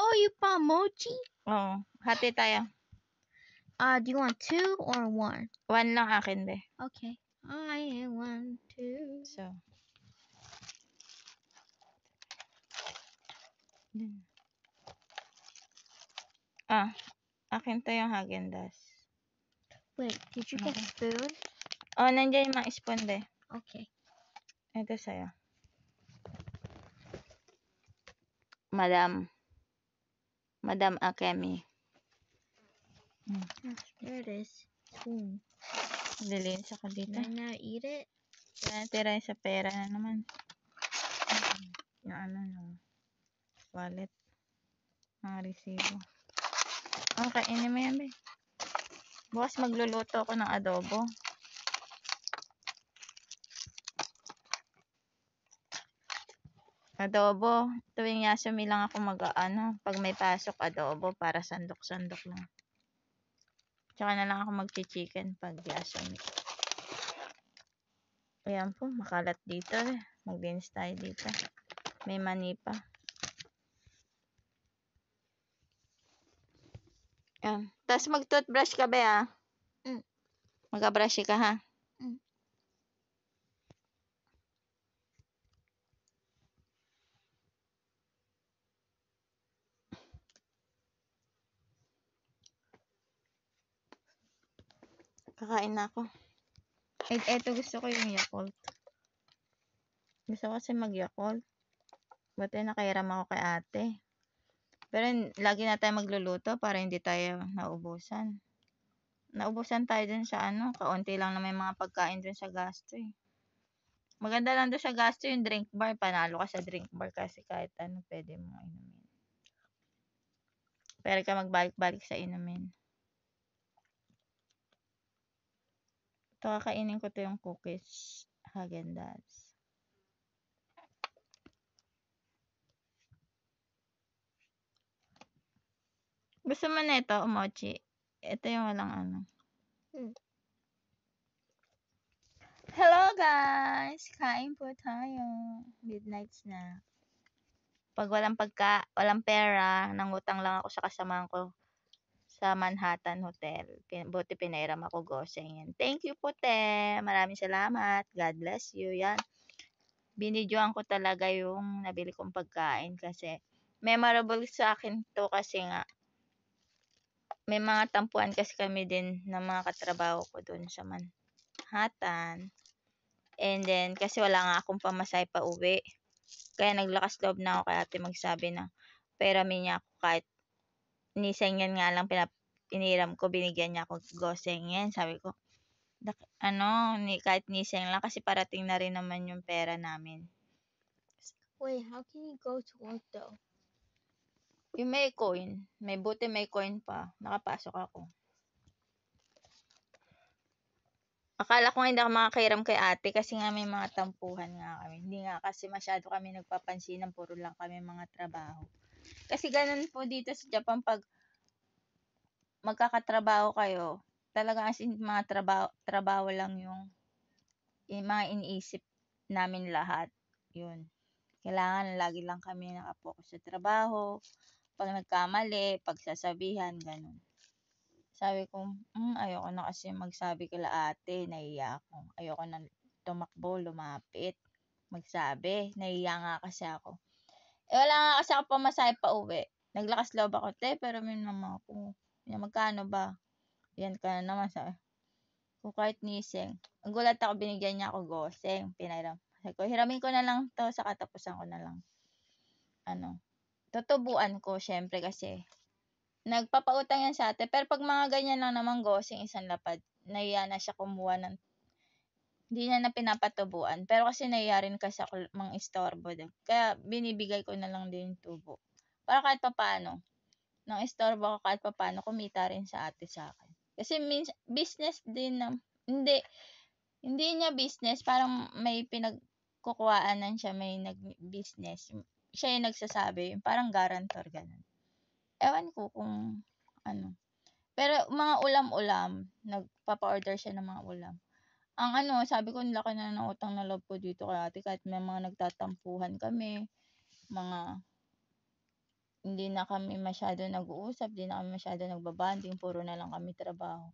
Oh, you found mochi? Oh, Hati tayo. Uh, do you want two or one? One lang akin, be. Okay. I want two. So. Hmm. Ah, akin to yung Hagendas. Wait, did you get spoon? Ano food? Oh, nandiyan yung mga spoon, be. Okay. Ito sa'yo. Madam. Madam Akemi. Hmm. There it is. Boom. Dilin sa kadita. Can I eat it? Natira sa pera na naman. Yung ano, no. wallet. Mga resibo. Okay, ini mo yan, be. Bukas magluluto ako ng adobo. adobo. Tuwing yasumi lang ako mag ano, pag may pasok adobo para sandok-sandok lang. Tsaka na lang ako magchi-chicken pag yasumi. Ayan po, makalat dito. Eh. Maglinis tayo dito. May mani pa. Ayan. Tapos mag-toothbrush ka ba ah? Mm. Mag-brush ka ha? Kakain na ako. Et eto gusto ko yung Yakult. Gusto ko kasi mag-Yakult. Buti nakairam ako kay ate. Pero lagi na tayo magluluto para hindi tayo naubusan. Naubusan tayo din sa ano, kaunti lang na may mga pagkain din sa gasto eh. Maganda lang doon sa gasto yung drink bar. Panalo ka sa drink bar kasi kahit ano pwede mo inumin. Pero ka magbalik-balik sa inumin. Ito, kakainin ko to yung cookies. Hagen dazs Gusto mo na ito, mochi. Ito yung walang ano. Hmm. Hello, guys! Kain po tayo. Midnight snack. Pag walang pagka, walang pera, nangutang lang ako sa kasamahan ko sa Manhattan Hotel. Buti pinairam ako goseng yan. Thank you po, te. Maraming salamat. God bless you. Yan. Binidyoan ko talaga yung nabili kong pagkain kasi memorable sa akin to kasi nga may mga tampuan kasi kami din ng mga katrabaho ko doon sa Manhattan. And then, kasi wala nga akong pamasay pa uwi. Kaya naglakas loob na ako kaya ate magsabi na pera niya ako kahit ni Sengen nga lang pinap iniram ko, binigyan niya ako go Sengen. Sabi ko, ano, ni, kahit ni Seng lang kasi parating na rin naman yung pera namin. Wait, how can you go to work though? Yung may coin. May buti may coin pa. Nakapasok ako. Akala ko hindi ako makakairam kay ate kasi nga may mga tampuhan nga kami. Hindi nga kasi masyado kami nagpapansin. Puro lang kami mga trabaho. Kasi ganun po dito sa Japan pag magkakatrabaho kayo, talaga as in mga trabaho, trabaho lang yung, yung mga iniisip namin lahat. Yun. Kailangan lagi lang kami nakapokus sa trabaho. Pag nagkamali, pagsasabihan, ganun. Sabi ko, mm, ayoko na kasi magsabi kila ate, naiya ako. Ayoko na tumakbo, lumapit. Magsabi, naiya nga kasi ako. Eh, wala nga kasi ako pamasahe pa uwi. Naglakas loob ako, te, pero may naman ako. Yan, magkano ba? Yan ka na naman sa kung kahit nising. Ang gulat ako, binigyan niya ako goseng. Pinahiram. Sabi ko, hiramin ko na lang to sa katapusan ko na lang. Ano, tutubuan ko, syempre, kasi nagpapautang yan sa ate. Pero pag mga ganyan lang naman gosing, isang lapad, naiya na siya kumuha ng hindi niya na pinapatubuan. Pero kasi naiyarin kasi ako mang istorbo. Din. Kaya binibigay ko na lang din yung tubo. Para kahit pa paano, Nang istorbo ako kahit paano, kumita rin sa ate sa akin. Kasi means, business din na, hindi, hindi niya business, parang may pinagkukuwaanan siya, may nag-business. Siya yung nagsasabi, parang guarantor, ganun. Ewan ko kung, ano. Pero mga ulam-ulam, nagpapa-order siya ng mga ulam ang ano, sabi ko, laki na ng utang na love ko dito kaya ate. Kahit may mga nagtatampuhan kami, mga hindi na kami masyado nag-uusap, hindi na kami masyado nagbabanding, puro na lang kami trabaho.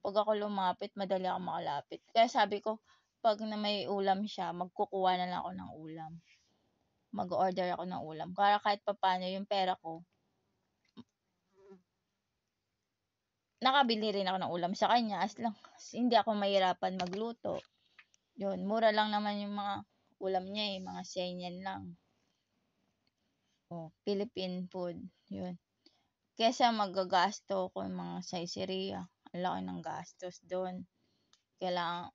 Pag ako lumapit, madali ako makalapit. Kaya sabi ko, pag na may ulam siya, magkukuha na lang ako ng ulam. Mag-order ako ng ulam. Kaya kahit papano yung pera ko, nakabili rin ako ng ulam sa kanya as lang as hindi ako mahirapan magluto. Yun, mura lang naman yung mga ulam niya eh, mga senyan lang. Oh, Philippine food, yun. Kesa magagasto ko yung mga saisiriya, ang laki ng gastos doon. Kailangan,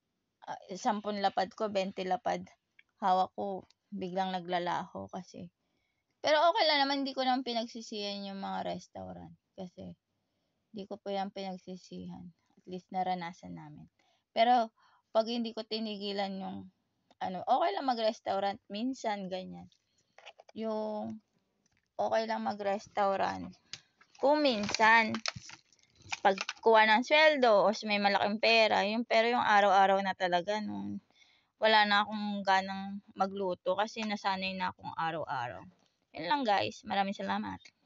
uh, ah, sampun lapad ko, 20 lapad hawak ko, biglang naglalaho kasi. Pero okay lang naman, hindi ko naman pinagsisiyan yung mga restaurant kasi hindi ko po yan pinagsisihan. At least naranasan namin. Pero, pag hindi ko tinigilan yung, ano, okay lang mag-restaurant. Minsan, ganyan. Yung, okay lang mag-restaurant. Kung minsan, pagkuha ng sweldo o may malaking pera, yung pero yung araw-araw na talaga nung wala na akong ganang magluto kasi nasanay na akong araw-araw. Yun lang guys. Maraming salamat.